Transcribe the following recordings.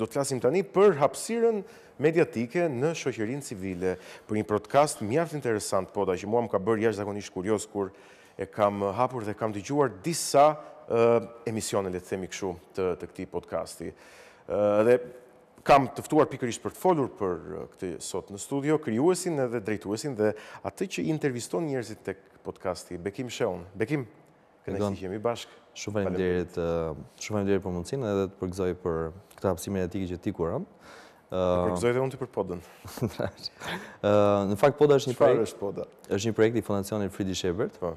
do të flasim tani për hapsiren mediatike në shoqërinë civile, për një podcast mjaftë interesant, po da që mua më ka bërë jashtë zakonisht kurios, kur e kam hapur dhe kam të gjuar disa emisione, le të themi këshu, të këti podcasti. Dhe kam tëftuar pikërisht për të folur për këti sot në studio, kryuesin edhe drejtuesin dhe atë që interviston njerëzit të podcasti, Bekim Sheon. Bekim, Kënaqësi që jemi bashkë. Shumë faleminderit, uh, shumë faleminderit për mundësinë edhe të përgëzoj për këtë hapësirë tiki që ti kuron. Ëh, uh, përgëzoj dhe unë ti për podën. Uh, në fakt poda është një projekt. Është poda. Është një projekt i Fondacionit Fridi Ebert. Po.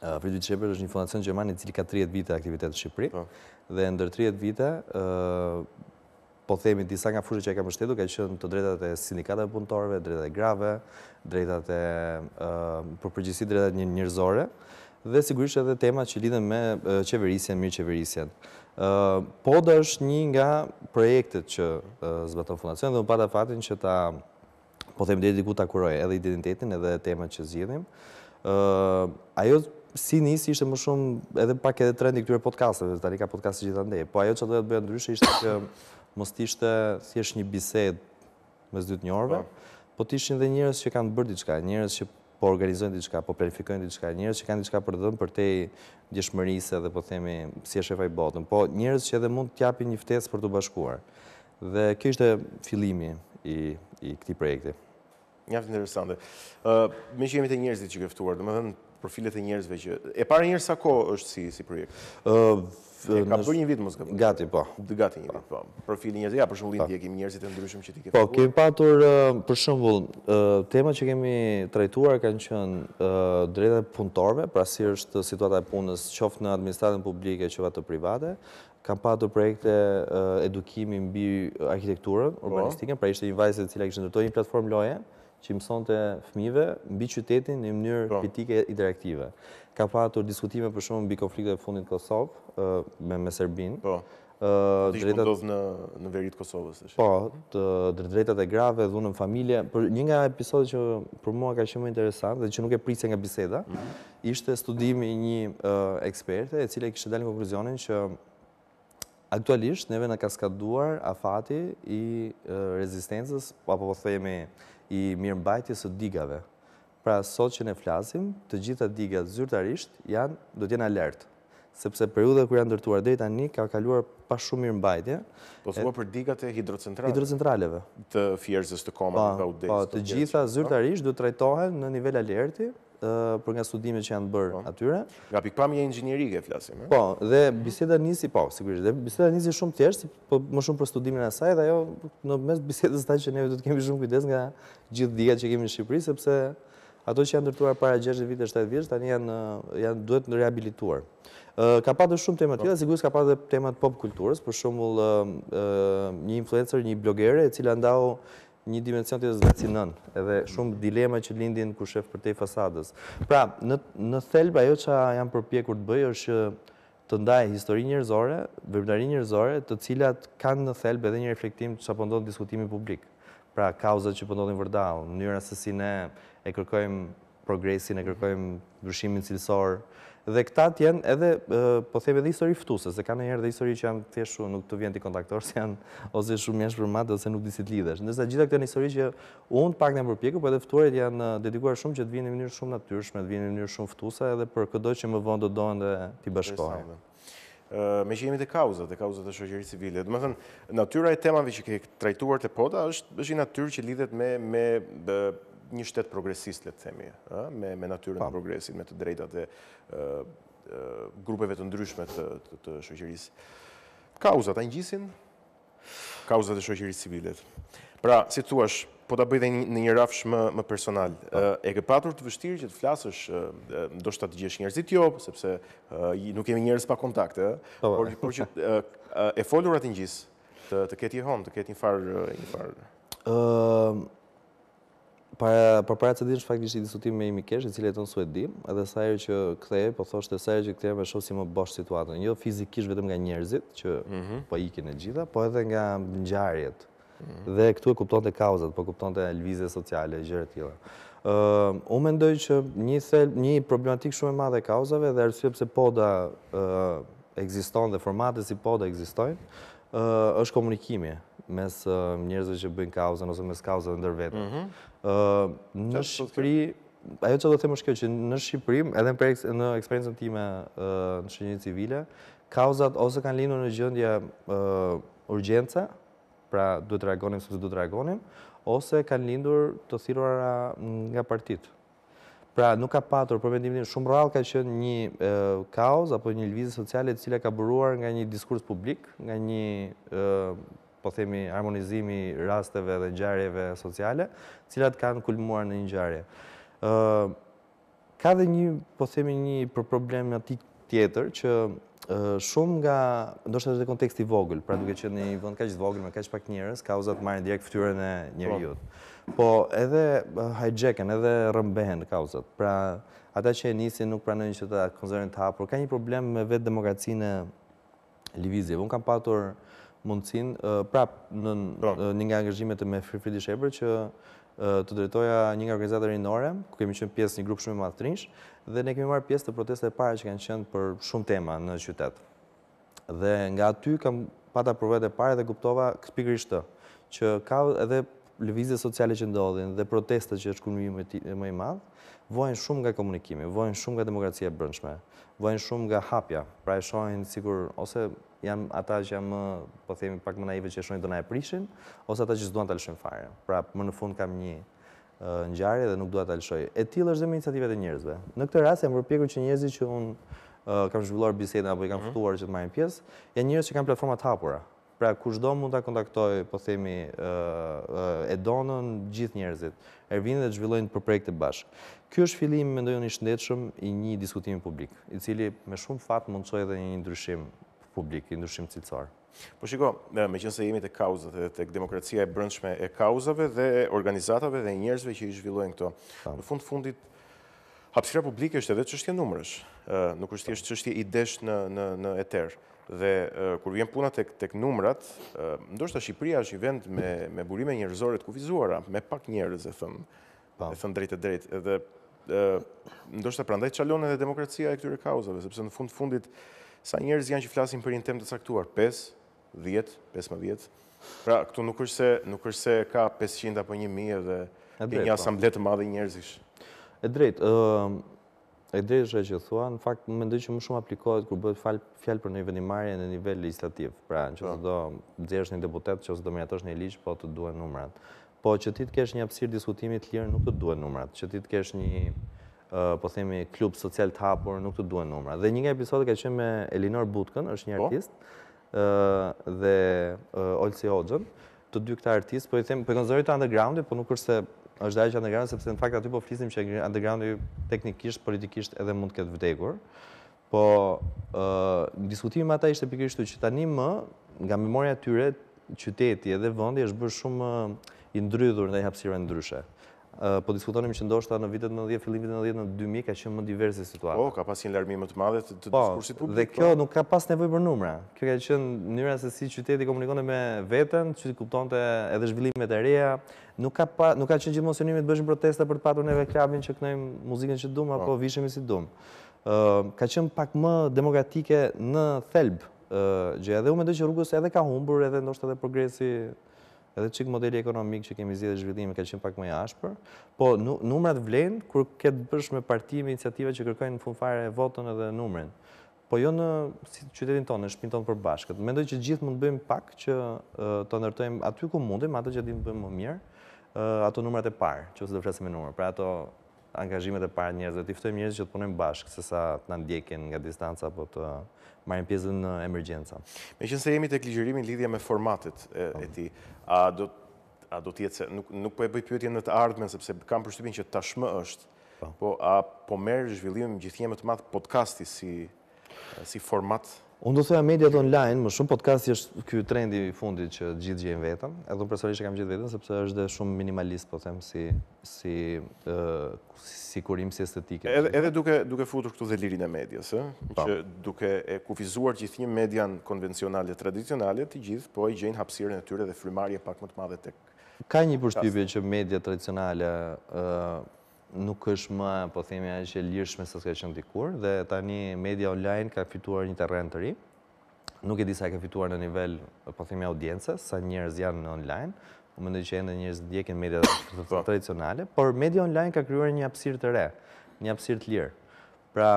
Shebert është një fondacion gjerman i cili ka 30 vite aktivitet në Shqipëri. Po. Dhe ndër 30 vite, po themi disa nga fushët që e ka mbështetur ka qenë të drejtat e sindikatave punëtorëve, drejtat e grave, drejtat e uh, për përgjithësi drejtat një njerëzore dhe sigurisht edhe temat që lidhen me qeverisjen, mirë qeverisjen. Poda është një nga projektet që zbaton fundacion dhe më pata fatin që ta, po them dhe diku ta kuroje edhe identitetin edhe temat që zhjidhim. Ajo si nisi ishte më shumë edhe pak edhe trendi këtyre podcasteve, dhe tani ka podcaste gjitha ndeje, po ajo që dojë të bëja ndryshe ishte që mos tishte si është një bised me zdyt njërve, po. po tishin dhe njërës që kanë bërdi qka, njërës që po organizojnë diçka, po planifikojnë diçka, njerëz që kanë diçka për të dhënë për te gjeshmërisë dhe po themi si e shefaj botën, po njerëz që edhe mund të t'japin një ftesë për të bashkuar. Dhe kjo ishte fillimi i, i këti projekti. Njaftë interesante. Uh, me që jemi të njerëzit që këftuar, dhe profilet e njerëzve që... E pare njerëz sa ko është si, si projekt? ka bërë një vit, mos ka Gati, po. Gati një vit, po. e po. njerëzve, ja, për shumë po. lindje, kemi njerëzit e ndryshëm që ti këtë. Po, kemi patur, për shumë, tema që kemi trajtuar kanë qënë drejtën punëtorve, pra si është situata e punës qoftë në administratën publike që vatë të private, kam patur projekte edukimi mbi arkitekturën po. urbanistikën, pra ishte një vajzë e cila kishtë ndërtoj një platformë loje, që i mësonte fëmijëve mbi qytetin në mënyrë kritike po. interaktive. Ka pasur diskutime për shkak të konfliktit të fundit të Kosovës me me Serbin. Po. ë drejtat ndodh në në veri të Kosovës. Po, të drejtat e grave dhunën familje, për një nga episodet që për mua ka qenë më interesant dhe që nuk e prisja nga biseda, mhm. ishte studimi i një eksperte e cila kishte dalë në konkluzionin që Aktualisht, neve në kaskaduar afati i rezistencës, apo po themi i mirëmbajtjes së digave. Pra, sot që ne flasim, të gjitha digat zyrtarisht janë, do t'jen alert, sepse periude kërë janë ndërtuar dhe i tani, ka kaluar pa shumë mirëmbajtje. Po të për digat e hidrocentraleve? Hidrocentraleve. Të fjerëzës të koma, të udejës të Po, të gjitha zyrtarisht po. do të trajtohen në nivel alerti, për nga studimet që janë bërë po. atyre. Nga pikpam një ke flasim, Po, dhe biseda njësi, po, sigurisht, dhe biseda njësi shumë tjeshtë, po më shumë për studimin e saj, dhe jo, në mes bisedës së taj që neve du të kemi shumë kujtes nga gjithë dhja që kemi në Shqipëri, sepse ato që janë ndërtuar para 6 vite, 7 vite, tani janë duhet në rehabilituar. Ka patë dhe shumë temat tjeshtë, po. sigurisht ka patë dhe temat pop kulturës, për shumë një influencer, një blogere, e cila ndau një dimension të zvecinën edhe shumë dilema që lindin ku shef për te fasadës. Pra, në thelba jo që jam përpjekur të bëjë është të ndaj histori njërzore, vërbëndari njërzore, të cilat kanë në thelbë edhe një reflektim që apëndodhë diskutimi publik. Pra, kauzët që apëndodhën po vërdalë, njëra ne e kërkojmë progresin, e kërkojmë ndryshimin cilësor. Dhe këta t'jenë edhe, po thebe dhe histori ftuse, se ka në njerë dhe histori që janë t'eshu nuk të vjen t'i kontaktor, se janë ose shumë jeshë për matë, ose nuk disi lidhesh. Ndërsa gjitha këtë një histori që unë pak në përpjeku, po edhe fturet janë dedikuar shumë që të t'vjen në mënyrë shumë natyrshme, të t'vjen në mënyrë shumë ftuse, edhe për këdoj që më vëndë të dojnë dhe t'i bashkohë. Me që jemi të kauzat, të kauzat të shëgjeri civile, dhe thënë, natyra e temave që ke trajtuar të poda, është i natyrë që lidhet me një shtetë progresist, letë themi, me natyrën të progresit, me të drejtat dhe grupeve të ndryshme të shëqërisë. Kauzat, a një gjisin? Kauzat e shëqërisë civilet. Pra, si të tuash, po të bëjde në një rafsh më personal. E ke patur të vështirë që të flasësh, do shtë të gjesh njerëzit jo, sepse nuk kemi njerëz pa kontakte, po. por që e folurat një gjisë, të ketë i të ketë një farë... Për para që dinë që fakt ishtë i me imi keshë, i cilë e të në Suedi, edhe sajrë që këthej, po thoshtë e sajrë që këthej me shohë si më bosh situatën. Jo fizikisht vetëm nga njerëzit, që mhm. po ikin e gjitha, po edhe nga njarjet. Mhm. Dhe këtu e kupton të kauzat, po kupton të lvize sociale, gjere tjela. U mendoj që një problematik shumë e madhe kauzave, dhe arsye se poda egziston dhe formate si poda egzistojnë, është komunikimi mes njerëzve që bëjnë kauzën ose mes kauzën ndër vetën. Mhm në Shqipëri, ajo që do themë është kjo që në Shqipëri, edhe në, në eksperiencën time në shqenjë civile, kauzat ose kanë linu në gjëndja uh, urgjence, pra duhet të reagonim sëpse duhet të reagonim, ose kanë lindur të thirura nga partit. Pra nuk ka patur, për mendimin shumë rral ka qenë një kauz kaos apo një lvizje sociale e cila ka buruar nga një diskurs publik, nga një po themi, harmonizimi rasteve dhe njëjarjeve sociale, cilat kanë kulmuar në njëjarje. Ka dhe një, po themi, një problematik tjetër, që shumë nga, ndoshtë edhe konteksti vogël, pra duke që një vënd ka qështë vogël, me ka që pak njërës, ka uzat marrë direkt fëtyre e njërë jutë. Po edhe hijacken, edhe rëmbehen kauzat. Pra, ata që e nisin nuk pranojnë që ta konzervin të hapur. Ka një problem me vetë demokracinë e Livizjeve. Unë kam patur mundësin, prap në pra. një nga angazhjimet me Fridi Shepër, që të drejtoja një nga organizatër nore, ku kemi qënë pjesë një grupë shumë i madhë të dhe ne kemi marë pjesë të proteste e pare që kanë qënë për shumë tema në qytet. Dhe nga aty kam pata provet e pare dhe guptova këspikrisht të, që ka edhe lëvizje sociale që ndodhin dhe protestat që është kundërim më i madhë vojnë shumë nga komunikimi, vojnë shumë nga demokracia e brendshme, vojnë shumë nga hapja. Pra e shohin sikur ose janë ata që janë më, po themi pak më naive që e shohin do na e prishin, ose ata që s'duan ta lëshojnë fare. Pra më në fund kam një ngjarje dhe nuk dua ta lëshoj. E tillë është dhe me iniciativat e njerëzve. Në këtë rast jam përpjekur që njerëzit që un kam zhvilluar biseda apo i kam mhm. ftuar që të marrin pjesë, janë njerëz që kanë platforma të hapura, Pra, kushdo mund të kontaktoj, po themi, e donën gjithë njerëzit, ervinë dhe zhvillojnë për projekte bashkë. Ky është filim, me i shëndetëshëm i një diskutimi publik, i cili me shumë fatë mund të edhe një ndryshim publik, një ndryshim cilëcar. Po shiko, me qënëse jemi të kauzët dhe të demokracia e brëndshme e kauzave dhe organizatave dhe njerëzve që i zhvillojnë këto, në fund fundit, hapsira publike është edhe qështje numërës, nuk është qështje idesh në eterë. Dhe kur vjen puna tek, tek numrat, ndoshta Shqipëria është i vend me, me burime njerëzore të kufizuara, me pak njerëz, e thënë, po. e thënë drejt e drejt. Edhe ndoshta prandaj qalon edhe demokracia e këtyre kauzave, sepse në fund fundit sa njerëz janë që flasin për një temë të caktuar, 5, 10, 15. Pra këtu nuk është se nuk është se ka 500 apo 1000 edhe një po. asamble të madhe njerëzish. E drejt, ë E dhe është që thua, në fakt, më mendoj që më shumë aplikohet kërë bëhet fjallë për një e në nivel legislativ. Pra, në që të po. do dzirësh një deputet, që ose do mjetësh një liqë, po të duhe numrat. Po, që ti të kesh një apsirë diskutimit lirë, nuk të duhe numrat. Që ti të kesh një, po themi, klub social të hapur, nuk të duhe numrat. Dhe një nga episode ka qenë me Elinor Butkën, është një po. artist, dhe Olsi Hoxën, të dy këta artist, po i them, po të undergroundi, po nuk është se është dajë që underground, sepse në fakt aty po flisim që underground teknikisht, politikisht edhe mund të këtë vdekur. Po, në diskutimi ma ta ishte pikrishtu që tani më, nga memoria tyre, qyteti edhe vëndi është bërë shumë i ndrydhur në një hapsira ndryshe po diskutonim që ndoshta në vitet 90, fillim vitet 90 në 2000 ka qenë më diverse situata. Po, ka pasur një larmim më të madh të po, diskursit publik. Po, dhe kjo nuk ka pas nevojë për numra. Kjo ka qenë mënyra se si qyteti komunikonte me veten, çu kuptonte edhe zhvillimet e reja. Nuk ka pa nuk ka qenë gjithmonë synimi të bësh protesta për të patur neve klubin që kënaqim muzikën që dum po. apo vishemi si dum. Ë, ka qenë pak më demokratike në thelb. Ë, gjë dhe u mendoj që rrugës edhe ka humbur edhe ndoshta edhe progresi edhe qik modeli ekonomik që kemi zhjithë zhvillime ka qenë pak më jashpër, po numrat vlenë kur këtë bësh me partime, iniciativa që kërkojnë në funfare e votën edhe numrin. Po jo në qytetin tonë, në shpin tonë përbashkët. Mendoj që gjithë mund bëjmë pak që të ndërtojmë aty ku mundim, ato që di më bëjmë më mirë, ato numrat e parë, që ose dhe flasim me numrë. Pra ato angazhimet e para njerëzve, ti ftojmë njerëz që të punojnë bashkë, sesa të na ndjekin nga distanca, po të marrin pjesë në emergjenca. Meqense jemi tek ligjërimi lidhje me formatet e po. ti, a do a do të jetë se nuk nuk po e bëj pyetjen në të ardhmen sepse kam përshtypjen që tashmë është. Po, po a po merë zhvillim gjithjeme të madhë podcasti si si format Unë do të thëja mediat online, më shumë podcast është kjo trendi i fundit që gjithë gjithë vetëm, edhe unë personisht e kam gjithë vetëm, sepse është dhe shumë minimalist, po them, si, si, uh, si kurim, si estetike. Edhe, edhe duke, duke futur këtu dhe lirin e medias, e? Po. që duke e kufizuar gjithë një median konvencionale, tradicionale, të gjithë, po e gjenë hapsirën e tyre dhe frymarje pak më të madhe të Ka një përshtypje që media tradicionale nuk është më, po themi, a që lirëshme se s'ka qënë dikur, dhe tani media online ka fituar një rrenë të ri, nuk e di sa ka fituar në nivel, po themi, audiencës, sa njerëz janë në online, u mëndë që endë njerëz ndjekin media tradicionale, por media online ka kryuar një apsirë të re, një apsirë të lirë. Pra,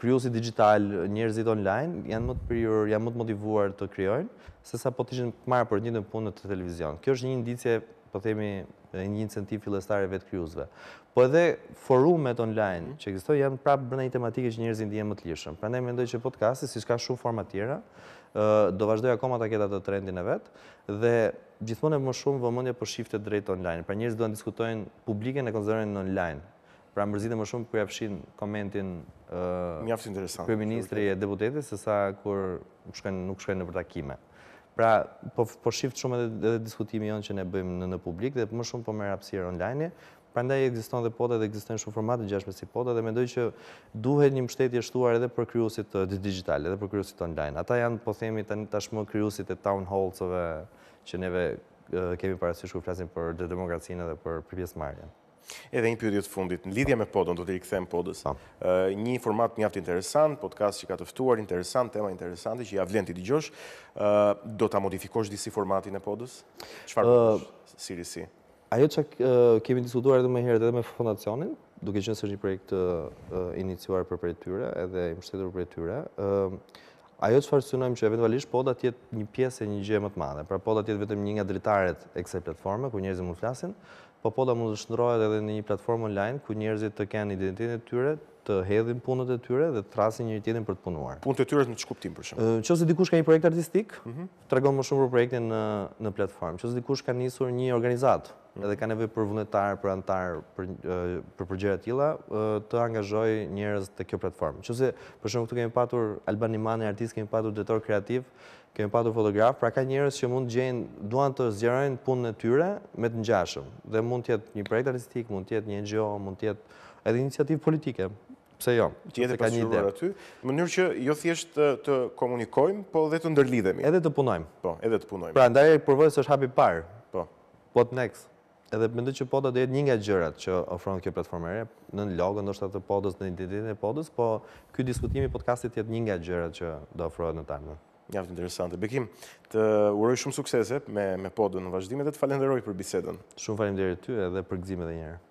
kryusi digital, njerëzit online, janë më të prirur, janë më të motivuar të kryojnë, se sa po të ishën marë për një dhe punë të televizion. Kjo është një indicje, po themi, dhe një incentiv e vetë kryuzve. Po edhe forumet online mhm. që egzistoj janë prapë bërna i tematike që njërëzin dhjenë më të lishëm. Pra ne mendoj që podcasti, si shka shumë format tjera, do vazhdoj akoma ta ketë të trendin e vetë, dhe gjithmonë e më shumë vëmëndja për po shifte drejtë online. Pra njërëz duan diskutojnë publike në konzorin online. Pra mërzit e më shumë kërjafshin komentin Mjafës interesant. Kërë ministri e deputetit, sësa kur nuk shkojnë në përtakime. Pra, po, po shift shumë edhe diskutimi jonë që ne bëjmë në publik dhe më shumë po me rapsirë online, pra ndaj e egziston dhe pota dhe egziston shumë format e gjashme si pota dhe mendoj që duhet një mështetje shtuar edhe për kryusit digital, edhe për kryusit online. Ata janë, po themi, tashmë kryusit e town hallsove që neve kemi parasyshku flasin për dhe demokracinë dhe për pjesë marjen. Edhe një pyetje të fundit, në lidhje me podën, do të rikthem podës. një format mjaft interesant, podcast që ka të ftuar interesant, tema interesante që ja vlen ti dëgjosh, uh, do ta modifikosh disi formatin e podës? Çfarë uh, si risi? Ajo që kemi diskutuar edhe më herët edhe me fondacionin, duke qenë se është një projekt uh, iniciuar për prej tyre edhe i mbështetur për prej tyre, uh, ajo çfarë synojmë që eventualisht po do të jetë një pjesë e një gjemë më të madhe. Pra po të jetë vetëm një nga dritaret e kësaj platforme ku njerëzit mund të flasin, po po da mund të shëndrojët edhe në një platformë online, ku njerëzit të kenë identitetin e tyre, të hedhin punët e tyre dhe të trasin një tjetrin për të punuar. Punët e tyre në ç'kuptim për shumë? Nëse dikush ka një projekt artistik, mhm. të regon më shumë për projektin në platformë. Nëse dikush ka njësur një organizatë, edhe ka nevojë për vullnetar, për antar, për për tila, të tilla, të njerëz te kjo platformë. Qëse për shkak këtu kemi patur Albani Mani, artist kemi patur drejtor kreativ, kemi patur fotograf, pra ka njerëz që mund të gjejnë, duan të zgjerojnë punën e tyre me të ngjashëm. Dhe mund të jetë një projekt artistik, mund të jetë një NGO, mund të jetë edhe iniciativë politike. Pse jo? Ti edhe pasur aty, në mënyrë që jo thjesht të komunikojmë, po edhe të ndërlidhemi. Edhe të punojmë. Po, edhe të punojmë. Pra, ndaj e përvojës është hapi parë. Po. What next? edhe mendoj që poda jetë një nga gjërat që ofron kjo platformë e re, në logo ndoshta të podës, në identitetin e podës, po ky diskutimi i podcastit jetë një nga gjërat që do ofrohet në të ardhmen. Mjaft interesante. Bekim, të uroj shumë suksese me me podën në vazhdim dhe të falenderoj për bisedën. Shumë faleminderit ty edhe për gëzimin edhe një herë.